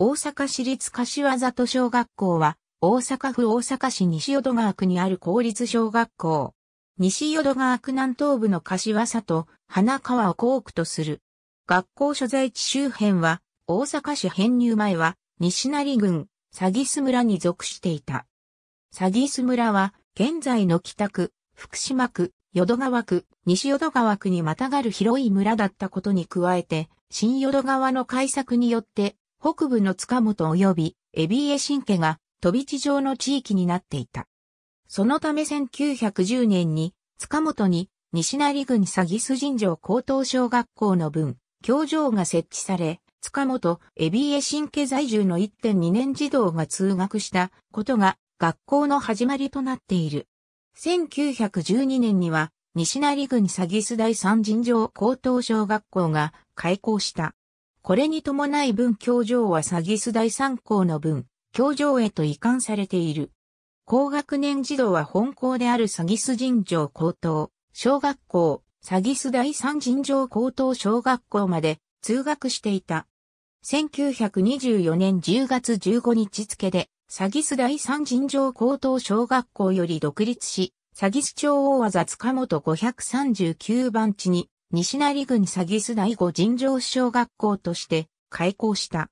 大阪市立柏里小学校は、大阪府大阪市西淀川区にある公立小学校。西淀川区南東部の柏里、花川を校区とする。学校所在地周辺は、大阪市編入前は、西成郡、詐欺巣村に属していた。詐欺巣村は、現在の北区、福島区、淀川区、西淀川区にまたがる広い村だったことに加えて、新淀川の開削によって北部の塚本及びエビエ神家が飛び地上の地域になっていた。そのため1910年に塚本に西成郡詐欺須神城高等小学校の分、教場が設置され、塚本、エビエ神家在住の1.2年児童が通学したことが学校の始まりとなっている。1912年には西成郡詐欺須第三神城高等小学校が開校した。これに伴い文教場は詐欺ス第三校の文教場へと移管されている。高学年児童は本校である詐欺ス尋常高等、小学校、詐欺ス第三尋常高等小学校まで通学していた。1924年10月15日付で、詐欺ス第三尋常高等小学校より独立し、詐欺ス町大技塚本539番地に西成郡詐欺巣第五尋常小学校として開校した。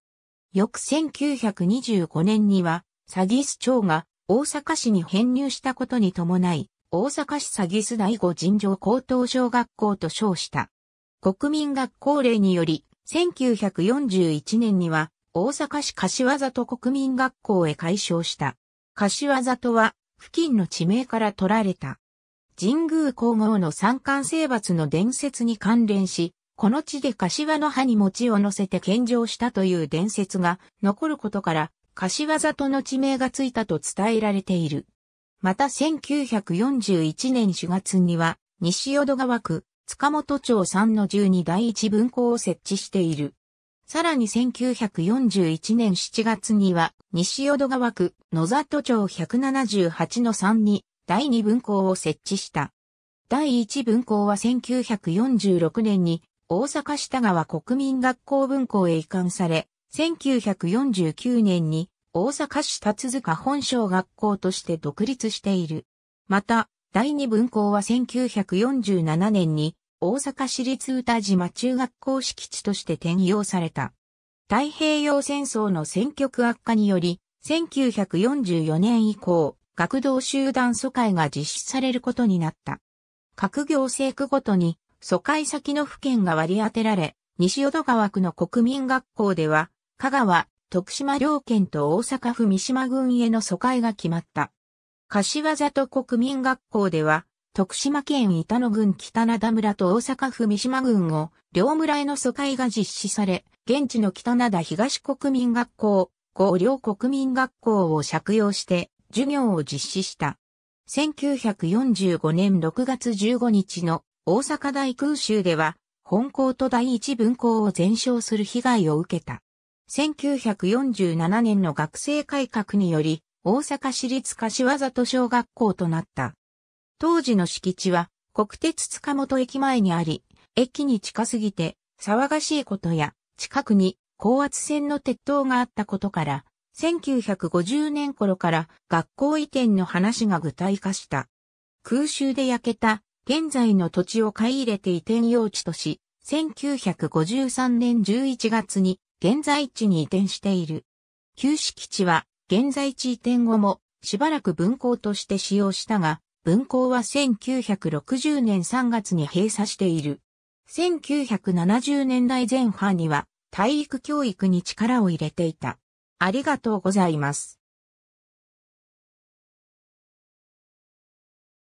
翌1925年には、詐欺巣町が大阪市に編入したことに伴い、大阪市詐欺巣第五尋常高等小学校と称した。国民学校令により、1941年には大阪市柏里国民学校へ改称した。柏里は付近の地名から取られた。神宮皇后の三冠征伐の伝説に関連し、この地で柏の葉に餅を乗せて献上したという伝説が残ることから、柏里の地名がついたと伝えられている。また1941年4月には、西淀川区、塚本町3の12第一分校を設置している。さらに1941年7月には、西淀川区、野里町178の3に、第2分校を設置した。第1分校は1946年に大阪下川国民学校分校へ移管され、1949年に大阪市立塚本小学校として独立している。また、第2分校は1947年に大阪市立宇多島中学校敷地として転用された。太平洋戦争の戦局悪化により、1944年以降、学童集団疎開が実施されることになった。各行政区ごとに疎開先の府県が割り当てられ、西淀川区の国民学校では、香川、徳島両県と大阪府三島郡への疎開が決まった。柏里国民学校では、徳島県板野郡北灘村と大阪府三島郡を両村への疎開が実施され、現地の北灘東国民学校、五両国民学校を借用して、授業を実施した。1945年6月15日の大阪大空襲では、本校と第一分校を全焼する被害を受けた。1947年の学生改革により、大阪市立柏里小学校となった。当時の敷地は、国鉄塚本駅前にあり、駅に近すぎて、騒がしいことや、近くに高圧線の鉄塔があったことから、1950年頃から学校移転の話が具体化した。空襲で焼けた現在の土地を買い入れて移転用地とし、1953年11月に現在地に移転している。旧式地は現在地移転後もしばらく分校として使用したが、分校は1960年3月に閉鎖している。1970年代前半には体育教育に力を入れていた。ありがとうございます。